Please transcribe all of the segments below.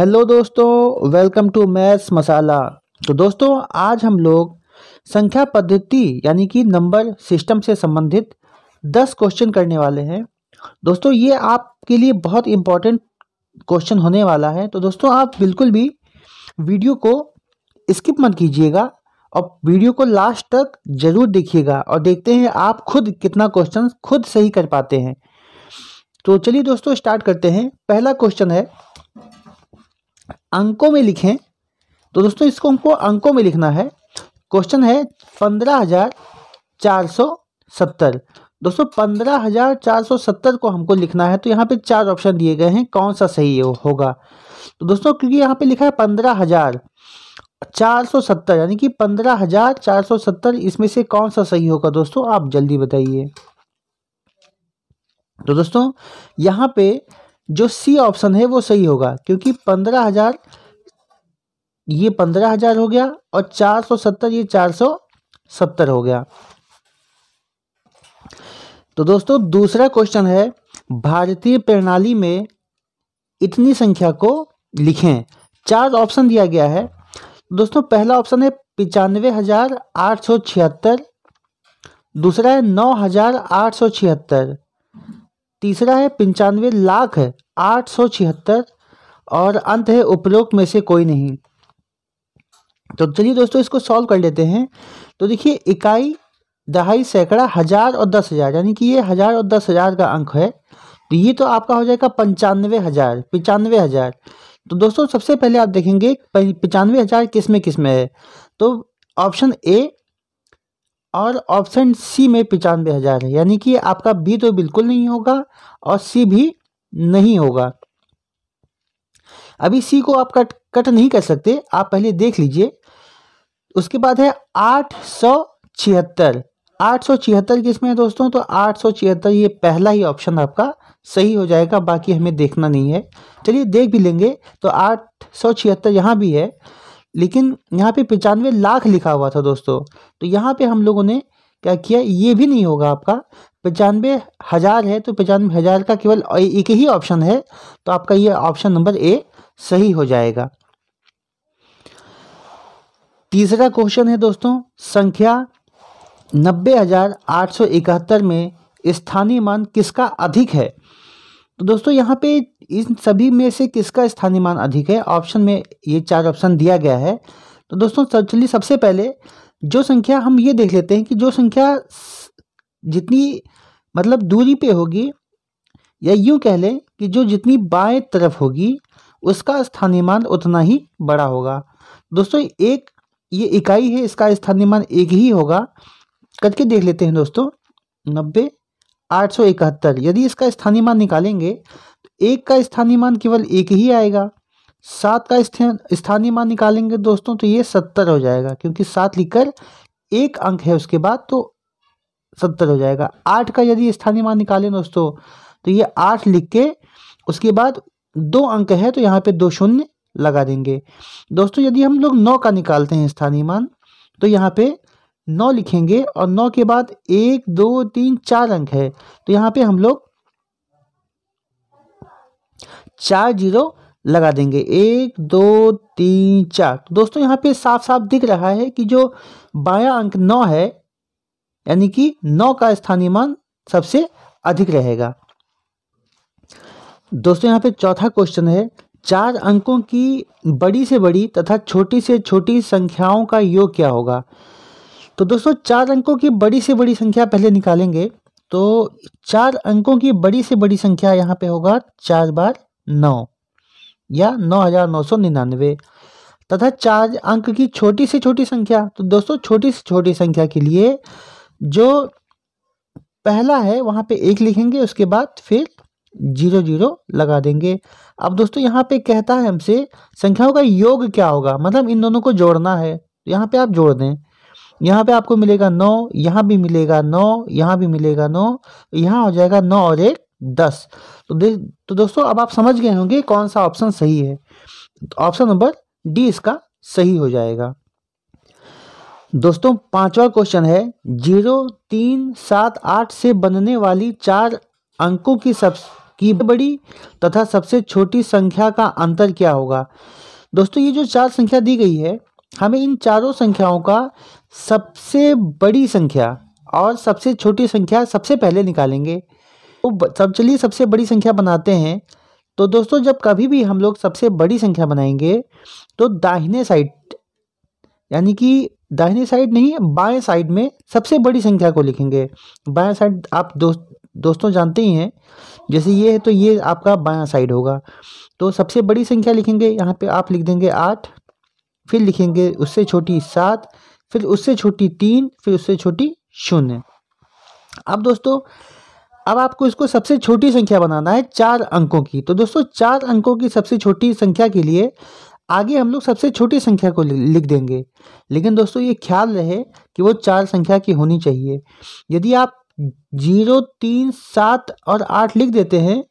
hello दोस्तों welcome to maths मसाला तो दोस्तों आज हम लोग संख्या पद्धति यानी कि नंबर सिस्टम से संबंधित दस क्वेश्चन करने वाले हैं दोस्तों ये आपके लिए बहुत इम्पॉर्टेंट क्वेश्चन होने वाला है तो दोस्तों आप बिल्कुल भी वीडियो को स्किप मत कीजिएगा और वीडियो को लास्ट तक जरूर देखिएगा और देखते हैं आप खुद कितना क्वेश्चन खुद सही कर पाते हैं तो चलिए दोस्तों स्टार्ट करते हैं पहला क्वेश्चन है अंकों में लिखें तो दोस्तों इसको हमको अंकों में लिखना है क्वेश्चन है पंद्रह हजार चार सौ सत्तर दोस्तों पंद्रह हजार चार सौ सत्तर को हमको लिखना है तो यहाँ पे चार ऑप्शन दिए गए हैं कौन सा सही हो, होगा तो दोस्तों क्योंकि यहाँ पे लिखा है पंद्रह हजार चार सौ सत्तर यानी कि पंद्रह हजार चार सौ सत्तर इसमें से कौन सा सही होगा दोस्तों आप जल्दी बताइए तो दोस्तों यहाँ पे जो सी ऑप्शन है वो सही होगा क्योंकि पंद्रह हज़ार ये पंद्रह हज़ार हो गया और चार सौ सत्तर ये चार सौ सत्तर हो गया तो दोस्तों दूसरा क्वेश्चन है भारतीय प्रणाली में इतनी संख्या को लिखें चार ऑप्शन दिया गया है दोस्तों पहला ऑप्शन है पिचानवे हज़ार आठ सौ छिहत्तर दूसरा है नौ हज़ार आठ सौ छिहत्तर तीसरा है पंचानवे लाख आठ सौ छिहत्तर और अंत है उपरोक्त में से कोई नहीं तो चलिए दोस्तों इसको सॉल्व कर लेते हैं तो देखिए इकाई दहाई सैकड़ा हज़ार और दस हज़ार यानी कि ये हज़ार और दस हज़ार का अंक है तो ये तो आपका हो जाएगा पंचानवे हज़ार पंचानवे हज़ार तो दोस्तों सबसे पहले आप देखेंगे पंचानवे हज़ार किस में किस में है तो ऑप्शन ए और ऑप्शन सी में पचानवे हज़ार है यानी कि आपका बी तो बिल्कुल नहीं होगा और सी भी नहीं होगा अभी सी को आप कट कट नहीं कर सकते आप पहले देख लीजिए उसके बाद है आठ सौ छिहत्तर आठ सौ छिहत्तर किसमें है दोस्तों तो आठ सौ छिहत्तर ये पहला ही ऑप्शन आपका सही हो जाएगा बाकी हमें देखना नहीं है चलिए देख भी लेंगे तो आठ सौ छिहत्तर यहाँ भी है लेकिन यहाँ पे पचानवे लाख लिखा हुआ था दोस्तों तो यहाँ पे हम लोगों ने क्या किया ये भी नहीं होगा आपका पचानवे हज़ार है तो पचानवे हज़ार का केवल एक ही ऑप्शन है तो आपका ये ऑप्शन नंबर ए सही हो जाएगा तीसरा क्वेश्चन है दोस्तों संख्या नब्बे हज़ार आठ सौ इकहत्तर में स्थानीय मान किसका अधिक है तो दोस्तों यहाँ पे इन सभी में से किसका स्थानीय मान अधिक है ऑप्शन में ये चार ऑप्शन दिया गया है तो दोस्तों सब चलिए सबसे पहले जो संख्या हम ये देख लेते हैं कि जो संख्या जितनी मतलब दूरी पे होगी या यूँ कह लें कि जो जितनी बाएं तरफ होगी उसका स्थानीय मान उतना ही बड़ा होगा दोस्तों एक ये इकाई है इसका स्थानीय मान एक ही होगा करके देख लेते हैं दोस्तों नब्बे आठ सौ इकहत्तर यदि इसका स्थानीय मान निकालेंगे एक का स्थानीय मान केवल एक ही आएगा सात का स्थानीय मान निकालेंगे दोस्तों तो ये सत्तर हो जाएगा क्योंकि सात लिखकर एक अंक है उसके बाद तो सत्तर हो जाएगा आठ का यदि स्थानीय मान निकालें दोस्तों तो ये आठ लिख के उसके बाद दो अंक है तो यहाँ पे दो शून्य लगा देंगे दोस्तों यदि हम लोग नौ का निकालते हैं स्थानीय मान तो यहाँ पे नौ लिखेंगे और नौ के बाद एक दो तीन चार अंक है तो यहाँ पे हम लोग चार जीरो लगा देंगे एक दो तीन चार तो दोस्तों यहाँ पे साफ साफ दिख रहा है कि जो बाया अंक नौ है यानी कि नौ का स्थानीय मान सबसे अधिक रहेगा दोस्तों यहाँ पे चौथा क्वेश्चन है चार अंकों की बड़ी से बड़ी तथा छोटी से छोटी संख्याओं का योग क्या होगा तो दोस्तों चार अंकों की बड़ी से बड़ी संख्या पहले निकालेंगे तो चार अंकों की बड़ी से बड़ी संख्या यहाँ पे होगा चार बार नौ या नौ हजार नौ सौ निन्यानवे तथा चार अंक की छोटी से छोटी संख्या तो दोस्तों छोटी से छोटी संख्या के लिए जो पहला है वहां पे एक लिखेंगे उसके बाद फिर जीरो जीरो लगा देंगे अब दोस्तों यहाँ पे कहता है हमसे संख्याओं का योग क्या होगा मतलब इन दोनों को जोड़ना है तो यहाँ पे आप जोड़ दें यहाँ पे आपको मिलेगा नौ यहाँ भी मिलेगा नौ यहाँ भी मिलेगा नौ यहाँ हो जाएगा नौ और एक दस तो दे तो दोस्तों अब आप समझ गए होंगे कौन सा ऑप्शन सही है तो ऑप्शन नंबर डी इसका सही हो जाएगा दोस्तों पांचवा क्वेश्चन है जीरो तीन सात आठ से बनने वाली चार अंकों की सब की बड़ी तथा सबसे छोटी संख्या का अंतर क्या होगा दोस्तों ये जो चार संख्या दी गई है हमें इन चारों संख्याओं का सबसे बड़ी संख्या और सबसे छोटी संख्या सबसे पहले निकालेंगे तो सब चलिए सबसे बड़ी संख्या बनाते हैं तो दोस्तों जब कभी भी हम लोग सबसे बड़ी संख्या बनाएंगे तो दाहिने साइड यानी कि दाहिने साइड नहीं बाएं साइड में सबसे बड़ी संख्या को लिखेंगे बाएं साइड आप दोस्त दोस्तों जानते ही हैं जैसे ये है तो ये आपका बाया साइड होगा तो सबसे बड़ी संख्या लिखेंगे यहाँ पे आप लिख देंगे आठ फिर लिखेंगे उससे छोटी सात फिर उससे छोटी तीन फिर उससे छोटी शून्य अब दोस्तों अब आपको इसको सबसे छोटी संख्या बनाना है चार अंकों की तो दोस्तों चार अंकों की सबसे छोटी संख्या के लिए आगे हम लोग सबसे छोटी संख्या को लिख देंगे लेकिन दोस्तों ये ख्याल रहे कि वो चार संख्या की होनी चाहिए यदि आप जीरो तीन सात और आठ लिख देते हैं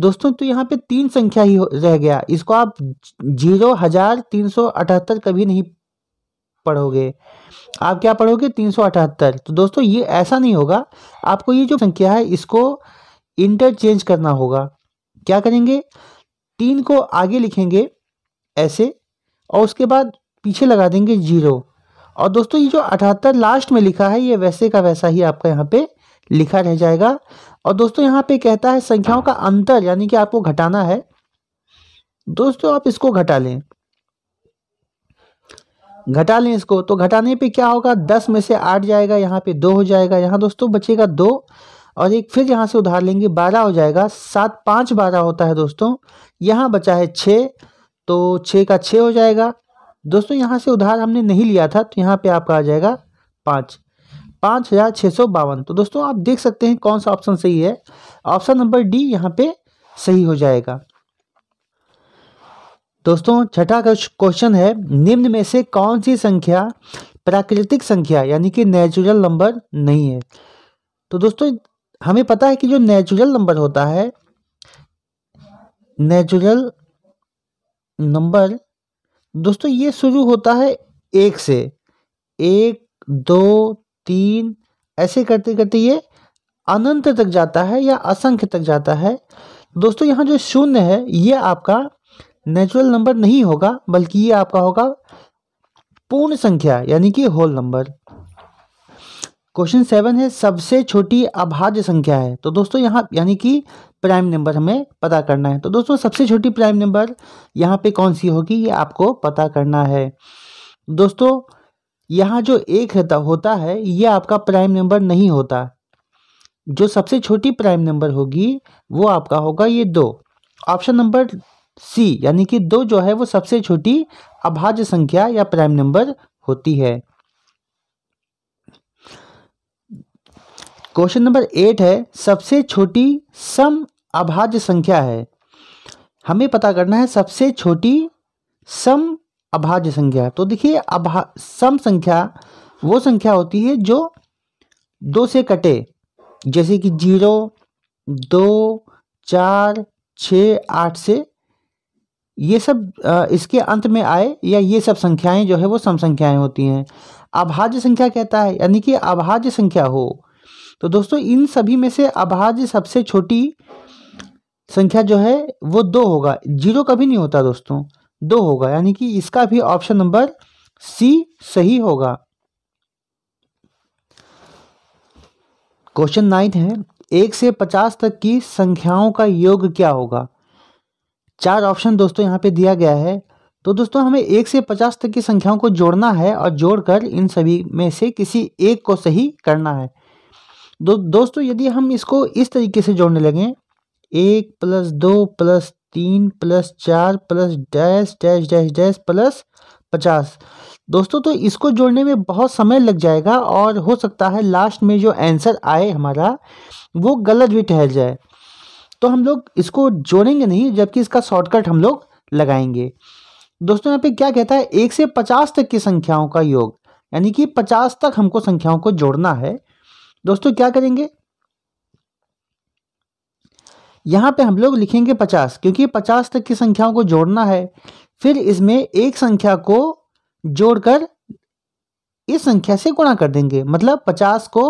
दोस्तों तो यहाँ पे तीन संख्या ही रह गया इसको आप जीरो हजार तीन सौ अठहत्तर कभी नहीं पढ़ोगे आप क्या पढ़ोगे तीन सौ अठहत्तर तो दोस्तों ये ऐसा नहीं होगा आपको ये जो संख्या है इसको इंटरचेंज करना होगा क्या करेंगे तीन को आगे लिखेंगे ऐसे और उसके बाद पीछे लगा देंगे जीरो और दोस्तों ये जो अठहत्तर लास्ट में लिखा है ये वैसे का वैसा ही आपका यहाँ पे लिखा रह जाएगा और दोस्तों यहाँ पे कहता है संख्याओं का अंतर यानी कि आपको घटाना है दोस्तों आप इसको घटा लें घटा लें इसको तो घटाने पे क्या होगा दस में से आठ जाएगा यहाँ पे दो हो जाएगा यहाँ दोस्तों बचेगा दो और एक फिर यहाँ से उधार लेंगे बारह हो जाएगा सात पाँच बारह होता है दोस्तों यहाँ बचा है छः तो छः का छः हो जाएगा दोस्तों यहाँ से उधार हमने नहीं लिया था तो यहाँ पर आपका आ जाएगा पाँच पाँच हज़ार छः सौ बावन तो दोस्तों आप देख सकते हैं कौन सा ऑप्शन सही है ऑप्शन नंबर डी यहाँ पे सही हो जाएगा दोस्तों छठा क्वेश्चन है निम्न में से कौन सी संख्या प्राकृतिक संख्या यानी कि नेचुरल नंबर नहीं है तो दोस्तों हमें पता है कि जो नेचुरल नंबर होता है नेचुरल नंबर दोस्तों ये शुरू होता है एक से एक दो तीन ऐसे करते करते ये अनंत तक जाता है या असंख्य तक जाता है दोस्तों यहाँ जो शून्य है ये आपका नेचुरल नंबर नहीं होगा बल्कि ये आपका होगा पूर्ण संख्या यानी कि होल नंबर क्वेश्चन सेवन है सबसे छोटी अभाज्य संख्या है तो दोस्तों यहाँ यानी कि प्राइम नंबर हमें पता करना है तो दोस्तों सबसे छोटी प्राइम नंबर यहाँ पे कौन सी होगी ये आपको पता करना है दोस्तों यहाँ जो एक रहता होता है ये आपका प्राइम नंबर नहीं होता जो सबसे छोटी प्राइम नंबर होगी वो आपका होगा ये दो ऑप्शन नंबर सी यानी कि दो जो है वो सबसे छोटी अभाज्य संख्या या प्राइम नंबर होती है क्वेश्चन नंबर एट है सबसे छोटी सम अभाज्य संख्या है हमें पता करना है सबसे छोटी सम अभाज्य संख्या तो देखिए अभा सम संख्या वो संख्या होती है जो दो से कटे जैसे कि जीरो दो चार छ आठ से ये सब इसके अंत में आए या ये सब संख्याएं जो है वो सम संख्याएं होती हैं अभाज्य संख्या कहता है यानी कि अभाज्य संख्या हो तो दोस्तों इन सभी में से अभाज्य सबसे छोटी संख्या जो है वो दो होगा जीरो कभी नहीं होता दोस्तों दो होगा यानी कि इसका भी ऑप्शन नंबर सी सही होगा क्वेश्चन नाइन्थ है एक से पचास तक की संख्याओं का योग क्या होगा चार ऑप्शन दोस्तों यहाँ पे दिया गया है तो दोस्तों हमें एक से पचास तक की संख्याओं को जोड़ना है और जोड़कर इन सभी में से किसी एक को सही करना है दो दोस्तों यदि हम इसको इस तरीके से जोड़ने लगे एक प्लस दो प्लस तीन प्लस चार plus dash dash dash dash plus पचास दोस्तों तो इसको जोड़ने में बहुत समय लग जाएगा और हो सकता है लास्ट में जो आंसर आए हमारा वो गलत भी ठहर जाए तो हम लोग इसको जोड़ेंगे नहीं जबकि इसका शॉर्टकट हम लोग लगाएंगे दोस्तों यहाँ पे क्या कहता है एक से पचास तक की संख्याओं का योग यानी कि पचास तक हमको संख्याओं को जोड़ना है दोस्तों क्या करेंगे यहाँ पे हम लोग लिखेंगे पचास क्योंकि पचास तक की संख्याओं को जोड़ना है फिर इसमें एक संख्या को जोड़कर इस संख्या से गुणा कर देंगे मतलब पचास को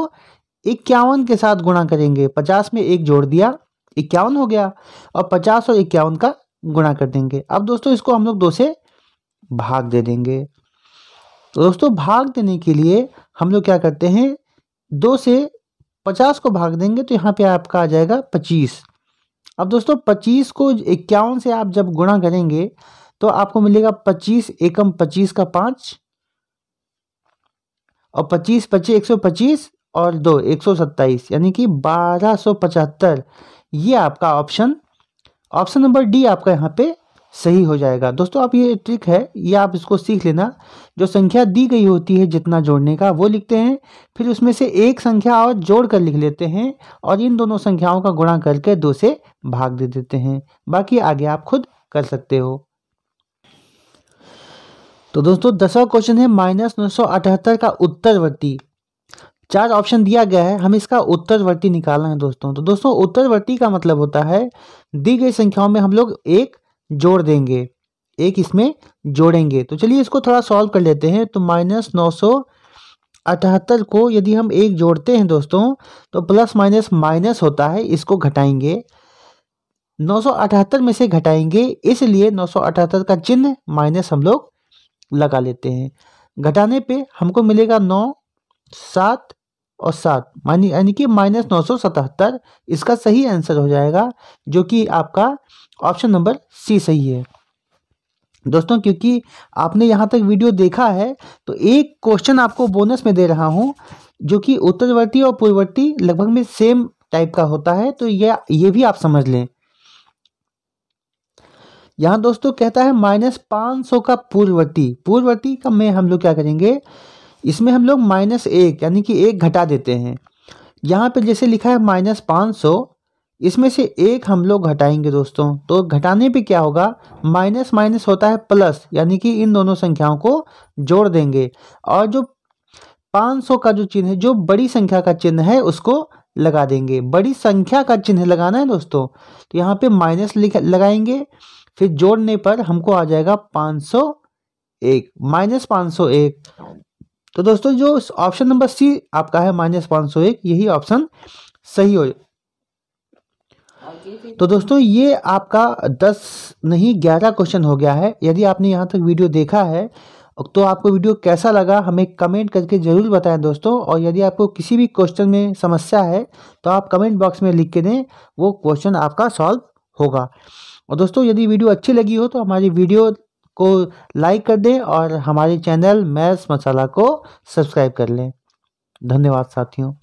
इक्यावन के साथ गुणा करेंगे पचास में एक जोड़ दिया इक्यावन हो गया और पचास और इक्यावन का गुणा कर देंगे अब दोस्तों इसको हम लोग दो से भाग दे देंगे तो दोस्तों भाग देने के लिए हम लोग क्या करते हैं दो से पचास को भाग देंगे तो यहाँ पे आपका आ जाएगा पच्चीस अब दोस्तों पच्चीस को इक्यावन से आप जब गुणा करेंगे तो आपको मिलेगा पच्चीस एकम पच्चीस का पाँच और पच्चीस पच्चीस एक सौ पच्चीस और दो एक सौ सत्ताईस यानी कि बारह सौ पचहत्तर ये आपका ऑप्शन ऑप्शन नंबर डी आपका यहाँ पे सही हो जाएगा दोस्तों आप ये ट्रिक है ये आप इसको सीख लेना जो संख्या दी गई होती है जितना जोड़ने का वो लिखते हैं फिर उसमें से एक संख्या और जोड़ कर लिख लेते हैं और इन दोनों संख्याओं का गुणा करके दो से भाग दे देते हैं बाकी आगे आप खुद कर सकते हो तो दोस्तों दसवा क्वेश्चन है माइनस नौ का उत्तरवर्ती चार ऑप्शन दिया गया है हमें इसका उत्तरवर्ती निकालना है दोस्तों तो दोस्तों उत्तरवर्ती का मतलब होता है दी गई संख्याओं में हम लोग एक जोड़ देंगे एक इसमें जोड़ेंगे तो चलिए इसको थोड़ा सॉल्व कर लेते हैं तो माइनस नौ सौ अठहत्तर को यदि हम एक जोड़ते हैं दोस्तों तो प्लस माइनस माइनस होता है इसको घटाएंगे 978 में से घटाएंगे इसलिए 978 का चिन्ह माइनस हम लोग लगा लेते हैं घटाने पे हमको मिलेगा नौ सात और सात मानी यानी कि माइनस नौ सौ सतहत्तर इसका सही आंसर हो जाएगा जो कि आपका ऑप्शन नंबर सी सही है दोस्तों क्योंकि आपने यहाँ तक वीडियो देखा है तो एक क्वेश्चन आपको बोनस में दे रहा हूँ जो कि उत्तरवर्ती और पूर्ववर्ती लगभग में सेम टाइप का होता है तो यह ये भी आप समझ लें यहाँ दोस्तों कहता है माइनस पाँच सौ का पूर्ववर्ती पूर्ववर्ती का में हम लोग क्या करेंगे इसमें हम लोग माइनस एक यानी कि एक घटा देते हैं यहाँ पे जैसे लिखा है माइनस पाँच सौ इसमें से एक हम लोग घटाएंगे दोस्तों तो घटाने पे क्या होगा माइनस माइनस होता है प्लस यानी कि इन दोनों संख्याओं को जोड़ देंगे और जो पाँच सौ का जो चिन्ह है जो बड़ी संख्या का चिन्ह है उसको लगा देंगे बड़ी संख्या का चिन्ह लगाना है दोस्तों तो यहाँ पे माइनस लगाएंगे फिर जोड़ने पर हमको आ जाएगा पाँच सौ एक माइनस पाँच सौ एक तो दोस्तों जो ऑप्शन नंबर सी आपका है माइनस पांच सौ एक यही ऑप्शन सही हो तो दोस्तों ये आपका दस नहीं ग्यारह क्वेश्चन हो गया है यदि आपने यहाँ तक वीडियो देखा है तो आपको वीडियो कैसा लगा हमें कमेंट करके ज़रूर बताएं दोस्तों और यदि आपको किसी भी क्वेश्चन में समस्या है तो आप कमेंट बॉक्स में लिख के दें वो क्वेश्चन आपका सॉल्व होगा और दोस्तों यदि वीडियो अच्छी लगी हो तो हमारी वीडियो को लाइक कर दें और हमारे चैनल मैथ्स मसाला को सब्सक्राइब कर लें धन्यवाद साथियों